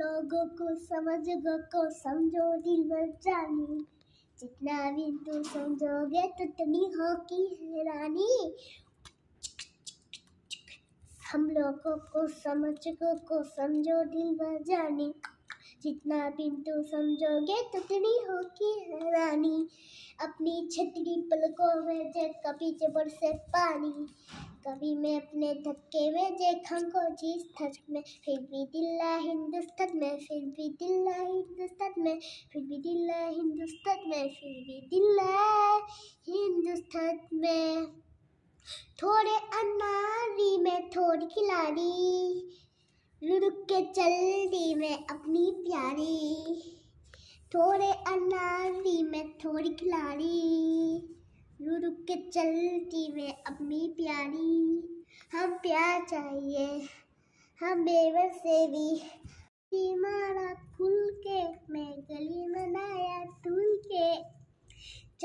लोगों को गो को समझो दिल मत जानी जितना भी तू समझोगे उतनी तो होगी हैरानी हम लोगों को गो को समझो दिल भर जानी जितना भी तू समझोगे उतनी तो होगी हैरानी अपनी छतरी पलकों में जे कभी जबर से पानी कभी मैं अपने धक्के में जे खो जी थक में फिर भी दिल्ला हिंदुस्तान में फिर भी दिल्ला हिंदुस्तान में फिर भी दिल्ला हिंदुस्तान में फिर भी दिल्ला हिंदुस्तान में थोड़े अनारी में थोड़ी खिलाड़ी लुढ़क के चल दी मैं अपनी प्यारी थोड़े अनारी थोड़ी खिलाड़ी रु रुक के चलती मैं अपनी प्यारी हम प्यार चाहिए हम बेवर से भी मारा खुल के मैं गली मनाया तुल के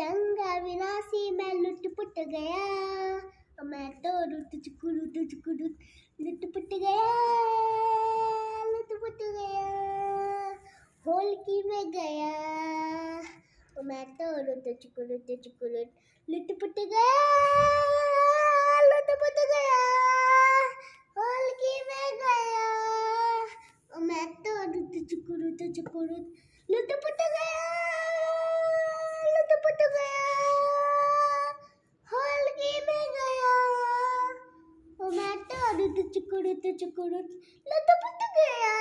चंगा विनाशी मैं लुट पुट गया मैं तो रुट चुकु रुट चुकु रुट पुट गया लुट पुट गया होल की में गया टमाटर उलट चुकुलट चुकुलट लुटपुट गया गया होलकी में गया टमाटर उलट चुकुलट चुकुलट लुटपुट गया गया गया टमाटर उलट चुकुलट लुटपुट गया